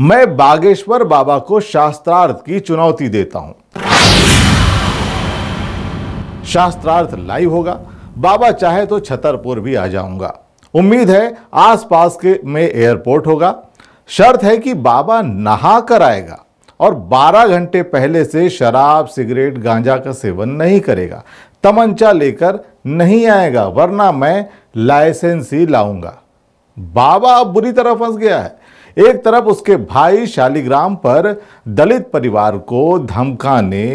मैं बागेश्वर बाबा को शास्त्रार्थ की चुनौती देता हूं शास्त्रार्थ लाइव होगा बाबा चाहे तो छतरपुर भी आ जाऊंगा उम्मीद है आसपास के में एयरपोर्ट होगा शर्त है कि बाबा नहा कर आएगा और 12 घंटे पहले से शराब सिगरेट गांजा का सेवन नहीं करेगा तमंचा लेकर नहीं आएगा वरना मैं लाइसेंस ही लाऊंगा बाबा अब बुरी तरह फंस गया है एक तरफ उसके भाई शालिग्राम पर दलित परिवार को धमकाने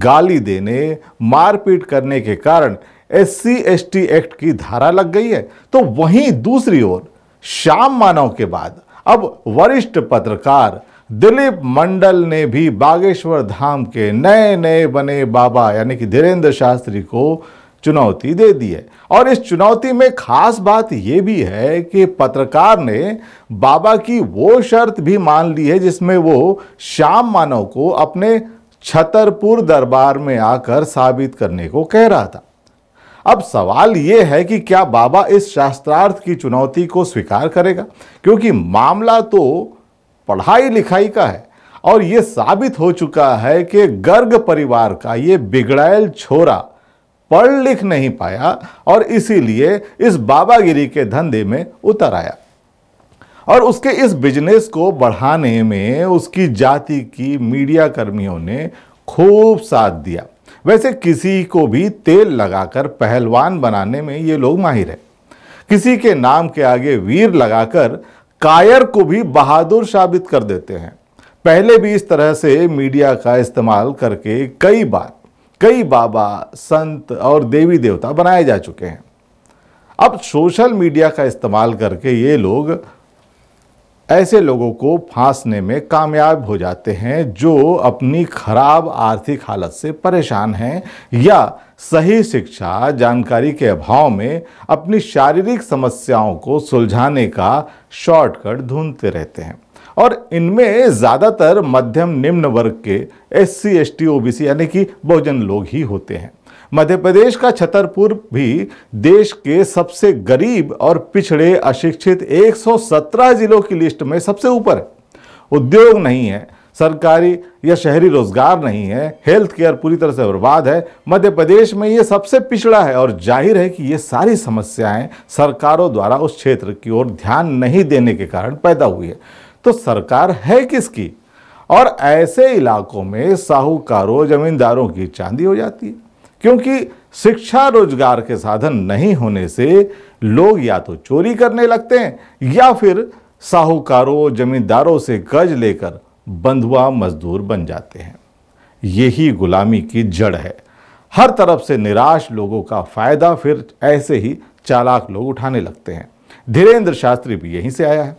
गाली देने मारपीट करने के कारण एस सी एक्ट की धारा लग गई है तो वहीं दूसरी ओर श्याम मानव के बाद अब वरिष्ठ पत्रकार दिलीप मंडल ने भी बागेश्वर धाम के नए नए बने बाबा यानी कि धीरेन्द्र शास्त्री को चुनौती दे दी है और इस चुनौती में खास बात यह भी है कि पत्रकार ने बाबा की वो शर्त भी मान ली है जिसमें वो श्याम मानव को अपने छतरपुर दरबार में आकर साबित करने को कह रहा था अब सवाल यह है कि क्या बाबा इस शास्त्रार्थ की चुनौती को स्वीकार करेगा क्योंकि मामला तो पढ़ाई लिखाई का है और ये साबित हो चुका है कि गर्ग परिवार का ये बिगड़ैल छोरा पढ़ लिख नहीं पाया और इसीलिए इस बाबागिरी के धंधे में उतर आया और उसके इस बिजनेस को बढ़ाने में उसकी जाति की मीडिया कर्मियों ने खूब साथ दिया वैसे किसी को भी तेल लगाकर पहलवान बनाने में ये लोग माहिर है किसी के नाम के आगे वीर लगाकर कायर को भी बहादुर साबित कर देते हैं पहले भी इस तरह से मीडिया का इस्तेमाल करके कई बार कई बाबा संत और देवी देवता बनाए जा चुके हैं अब सोशल मीडिया का इस्तेमाल करके ये लोग ऐसे लोगों को फांसने में कामयाब हो जाते हैं जो अपनी खराब आर्थिक हालत से परेशान हैं या सही शिक्षा जानकारी के अभाव में अपनी शारीरिक समस्याओं को सुलझाने का शॉर्टकट ढूंढते रहते हैं और इनमें ज़्यादातर मध्यम निम्न वर्ग के S C S T O B C यानी कि बहुजन लोग ही होते हैं मध्य प्रदेश का छतरपुर भी देश के सबसे गरीब और पिछड़े अशिक्षित 117 जिलों की लिस्ट में सबसे ऊपर है उद्योग नहीं है सरकारी या शहरी रोजगार नहीं है हेल्थ केयर पूरी तरह से बर्बाद है मध्य प्रदेश में ये सबसे पिछड़ा है और जाहिर है कि ये सारी समस्याएं सरकारों द्वारा उस क्षेत्र की ओर ध्यान नहीं देने के कारण पैदा हुई है तो सरकार है किसकी और ऐसे इलाकों में साहूकारों जमींदारों की चांदी हो जाती है क्योंकि शिक्षा रोजगार के साधन नहीं होने से लोग या तो चोरी करने लगते हैं या फिर साहूकारों जमींदारों से कर्ज लेकर बंधुआ मजदूर बन जाते हैं यही गुलामी की जड़ है हर तरफ से निराश लोगों का फायदा फिर ऐसे ही चालाक लोग उठाने लगते हैं धीरेन्द्र शास्त्री भी यहीं से आया है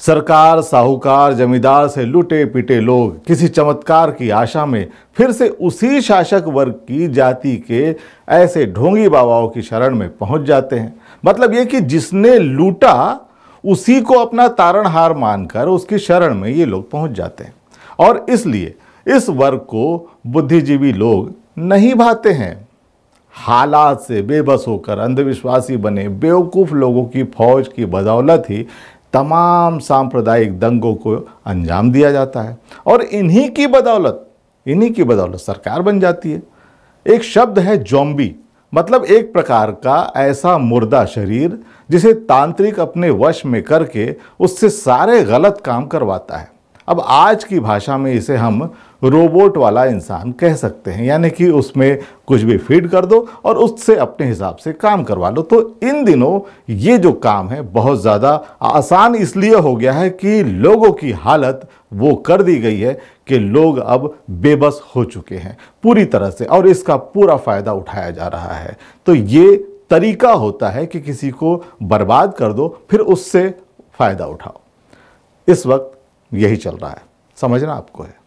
सरकार साहूकार जमींदार से लुटे पिटे लोग किसी चमत्कार की आशा में फिर से उसी शासक वर्ग की जाति के ऐसे ढोंगी बाबाओं की शरण में पहुंच जाते हैं मतलब ये कि जिसने लूटा उसी को अपना तारणहार मानकर उसकी शरण में ये लोग पहुंच जाते हैं और इसलिए इस वर्ग को बुद्धिजीवी लोग नहीं भाते हैं हालात से बेबस होकर अंधविश्वासी बने बेवकूफ़ लोगों की फौज की बदौलत ही तमाम सांप्रदायिक दंगों को अंजाम दिया जाता है और इन्हीं की बदौलत इन्हीं की बदौलत सरकार बन जाती है एक शब्द है जॉम्बी मतलब एक प्रकार का ऐसा मुर्दा शरीर जिसे तांत्रिक अपने वश में करके उससे सारे गलत काम करवाता है अब आज की भाषा में इसे हम रोबोट वाला इंसान कह सकते हैं यानी कि उसमें कुछ भी फीड कर दो और उससे अपने हिसाब से काम करवा लो तो इन दिनों ये जो काम है बहुत ज़्यादा आसान इसलिए हो गया है कि लोगों की हालत वो कर दी गई है कि लोग अब बेबस हो चुके हैं पूरी तरह से और इसका पूरा फ़ायदा उठाया जा रहा है तो ये तरीका होता है कि किसी को बर्बाद कर दो फिर उससे फ़ायदा उठाओ इस वक्त यही चल रहा है समझना आपको है